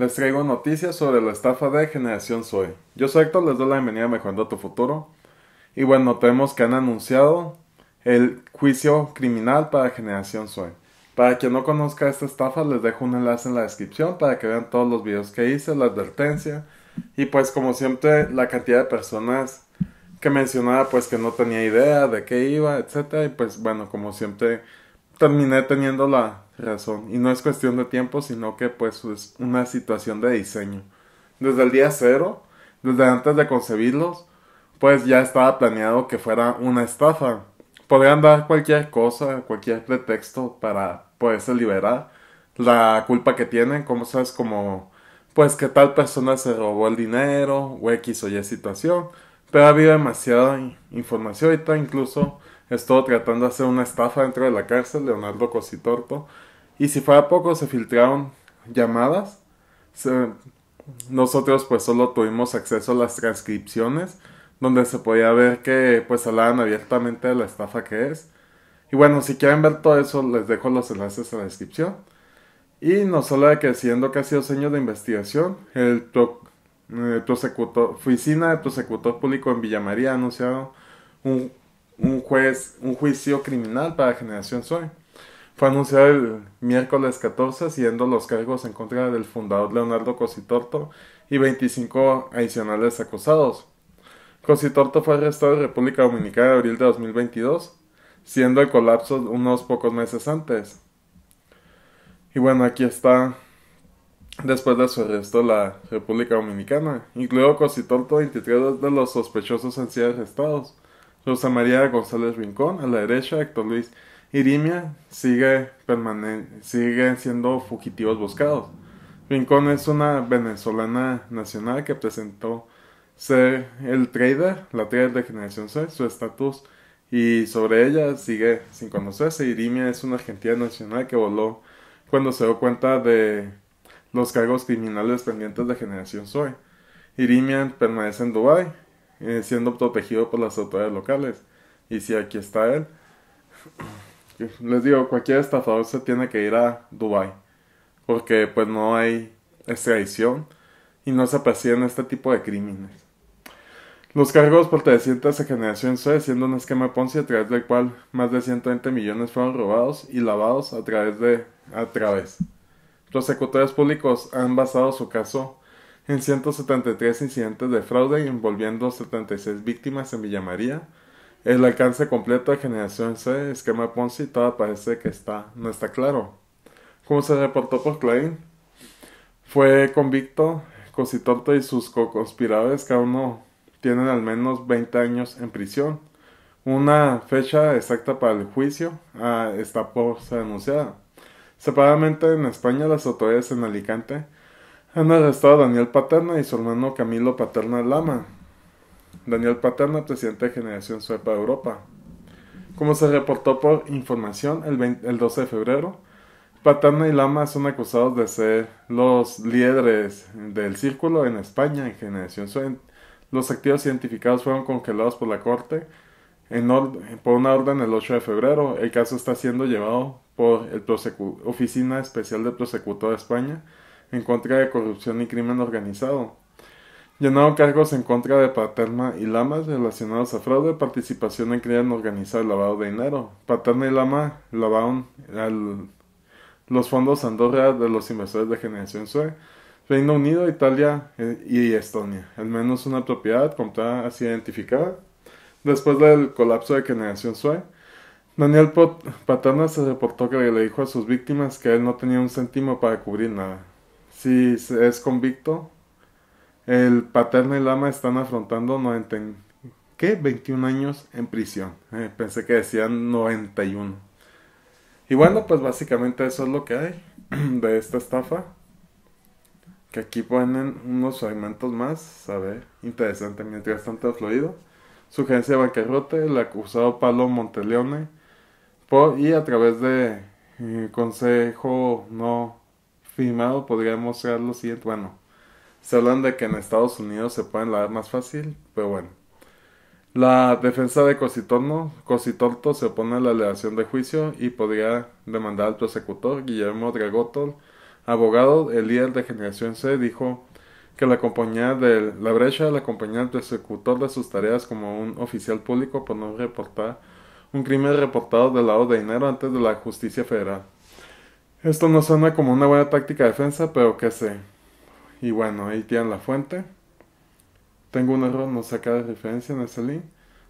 Les traigo noticias sobre la estafa de Generación Soy. Yo soy Héctor, les doy la bienvenida a Mejorando tu Futuro. Y bueno, tenemos que han anunciado el juicio criminal para Generación Soy. Para quien no conozca esta estafa, les dejo un enlace en la descripción para que vean todos los videos que hice, la advertencia. Y pues como siempre, la cantidad de personas que mencionaba pues que no tenía idea de qué iba, etc. Y pues bueno, como siempre terminé teniendo la razón. Y no es cuestión de tiempo, sino que pues es una situación de diseño. Desde el día cero, desde antes de concebirlos, pues ya estaba planeado que fuera una estafa. Podrían dar cualquier cosa, cualquier pretexto para poderse liberar la culpa que tienen, como sabes, como pues que tal persona se robó el dinero o X o Y situación. Pero ha habido demasiada información tal incluso estuvo tratando de hacer una estafa dentro de la cárcel, Leonardo Cositorto. Y si fuera poco, se filtraron llamadas. nosotros pues solo tuvimos acceso a las transcripciones, donde se podía ver que pues hablaban abiertamente de la estafa que es. Y bueno, si quieren ver todo eso, les dejo los enlaces en la descripción. Y no habla de que siendo casi dos años de investigación, el, eh, prosecutor, oficina de prosecutor público en Villa María ha anunciado un un, juez, un juicio criminal para Generación Zoe. Fue anunciado el miércoles 14, siendo los cargos en contra del fundador Leonardo Cositorto y 25 adicionales acusados. Cositorto fue arrestado en República Dominicana en abril de 2022, siendo el colapso unos pocos meses antes. Y bueno, aquí está, después de su arresto, la República Dominicana, incluido Cositorto, 23 de los sospechosos han sido arrestados Rosa María González Rincón, a la derecha, Héctor Luis Irimia, sigue, sigue siendo fugitivos buscados. Rincón es una venezolana nacional que presentó ser el trader, la trader de generación Soy, su estatus y sobre ella sigue sin conocerse. Irimia es una argentina nacional que voló cuando se dio cuenta de los cargos criminales pendientes de generación Soy. Irimia permanece en Dubai. Eh, siendo protegido por las autoridades locales. Y si aquí está él, les digo, cualquier estafador se tiene que ir a Dubai porque pues no hay extradición y no se persiguen este tipo de crímenes. Los cargos pertenecientes a Generación C, siendo un esquema Ponzi a través del cual más de 120 millones fueron robados y lavados a través de... a través. Los ejecutores públicos han basado su caso en 173 incidentes de fraude envolviendo 76 víctimas en Villa María. El alcance completo de generación C, esquema Ponzi, todo parece que está, no está claro. Como se reportó por Klein, fue convicto, Cositorto y sus co-conspiradores, cada uno tienen al menos 20 años en prisión. Una fecha exacta para el juicio ah, está por ser anunciada. Separadamente en España, las autoridades en Alicante han arrestado Daniel Paterna y su hermano Camilo Paterna Lama. Daniel Paterna, presidente de Generación Suepa Europa. Como se reportó por información el, 12 de febrero, Paterna y Lama son acusados de ser los líderes del círculo en España en Generación Suepa. Los activos identificados fueron congelados por la Corte por una orden el 8 de febrero. El caso está siendo llevado por el Oficina Especial del Prosecutor de España en contra de corrupción y crimen organizado. Llenado cargos en contra de Paterna y Lamas relacionados a fraude, participación en crimen organizado y lavado de dinero. Paterna y Lama lavaron los fondos Andorra de los inversores de Generación Sue, Reino Unido, Italia eh, y Estonia. Al menos una propiedad comprada así identificada. Después del colapso de Generación Sue, Daniel Paterna se reportó que le dijo a sus víctimas que él no tenía un céntimo para cubrir nada si es convicto. El paterno y Lama están afrontando 90, ¿qué? 21 años en prisión. Eh, pensé que decían 91. Y bueno, pues básicamente eso es lo que hay de esta estafa. Que aquí ponen unos fragmentos más, a ver, interesante, mientras tanto fluido. Sugerencia de bancarrote, el acusado Pablo Monteleone, y a través de eh, consejo no Podríamos podría lo siguiente. Bueno, se hablan de que en Estados Unidos se pueden lavar más fácil, pero bueno. La defensa de Cositorno, Cositorto se opone a la alegación de juicio y podría demandar al prosecutor Guillermo Dragotol, abogado, el líder de Generación C, dijo que la compañía de la brecha la compañía del prosecutor de sus tareas como un oficial público por no reportar un crimen reportado del lado de dinero antes de la justicia federal. Esto no suena como una buena táctica de defensa, pero qué sé. Y bueno, ahí tienen la fuente. Tengo un error, no saca de referencia en ese link.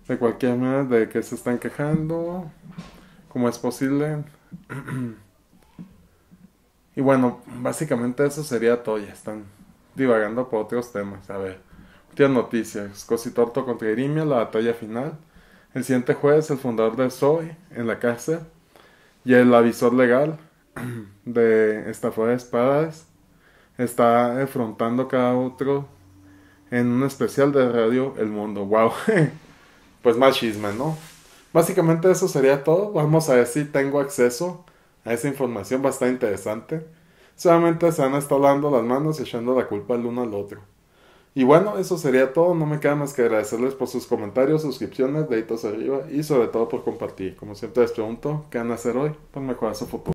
De cualquier manera, de que se están quejando. Cómo es posible. y bueno, básicamente eso sería todo. Ya están divagando por otros temas. A ver, últimas noticias. Cositorto contra Irimia, la batalla final. El siguiente jueves, el fundador de Zoe en la cárcel. Y el avisor legal de fuera de espadas está afrontando cada otro en un especial de radio El Mundo. ¡Wow! pues más chisme, ¿no? Básicamente eso sería todo. Vamos a ver si tengo acceso a esa información bastante interesante. Solamente se han estado dando las manos y echando la culpa el uno al otro. Y bueno, eso sería todo. No me queda más que agradecerles por sus comentarios, suscripciones, deditos arriba y sobre todo por compartir. Como siempre les pregunto, ¿qué van a hacer hoy? Ponme mejorar su futuro.